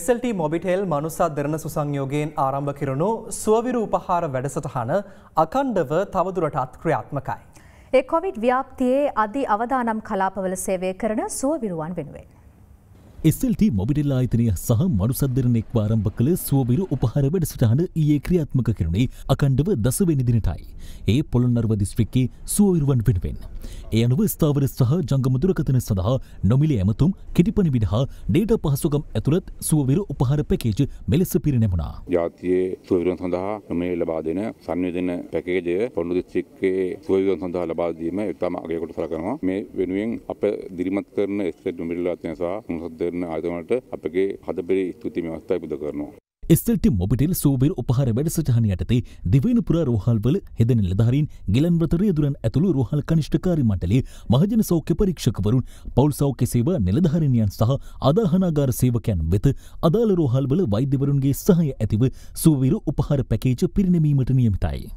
SLT Mobitel මනුසා දෙරණ සුසංයෝගයෙන් ආරම්භ කිරුණු සුවවිරු උපහාර වැඩසටහන අකණ්ඩව තවදුරටත් ක්‍රියාත්මකයි. ඒ කොවිඩ් ව්‍යාප්තියේ අධි අවදානම් කලාපවල සේවය කරන සුවවිරුවන් වෙනුවෙන්. SLT මොබිටල් ආයතනය සහ මනුසද්දරනෙක් ආරම්භ කළ සුවබිර උපහර වැඩසටහන ඒ ක්‍රියාත්මක කරුණේ අකණ්ඩව දසවෙනිදිනටයි. ඒ පොළොන්නර්ව දිස්ත්‍රික්කේ සුවවිරුවන් වෙනුවෙන්. ඒ අනුව ස්ථාවර සහ ජංගමුදුරකතන සඳහා නොමිලේ ඇමතුම් කිටිපනි විඩහා ඩේට පහසුකම් ඇතුළත් සුවවිර උපහර පැකේජ මෙලෙස පිරිනැමුණා. ජාතියේ සුවවිරුවන් සඳහා නොමේ ලබා දෙන සංවේදන පැකේජය පොළොන්නු දිස්ත්‍රික්කේ සුවවිරුවන් සඳහා ලබා දීම ඉතාම අගයකොට සලකනවා. මේ වෙනුවෙන් අප දිරිමත් කරන ස්ටේට් නොමිලේ ආයතනය සහ මනුසද්දර කරන ආයතනවලට අපගේ හදපරි ස්තුති මෙවස්ථාව පුද කරනවා. එස්ල්ට මොබිටෙල් සෝබෙල් උපහර වැඩසටහන යටතේ දිවයින පුරා රෝහල්වල හෙදෙන ලධාරින් ගිලන් වතර යදුරන් ඇතුළු රෝහල් කනිෂ්ඨකාරි මණ්ඩලේ මහජන සෞඛ්‍ය පරීක්ෂකවරුන් පවුල් සෞඛ්‍ය සේවා නිලධාරිණියන් සහ අදාහනාගාර සේවකයන් වෙත අදාළ රෝහල්වල වෛද්‍යවරුන්ගේ සහය ඇතිව සුවවිරු උපහාර පැකේජ පිරිනැමීමට නියමිතයි.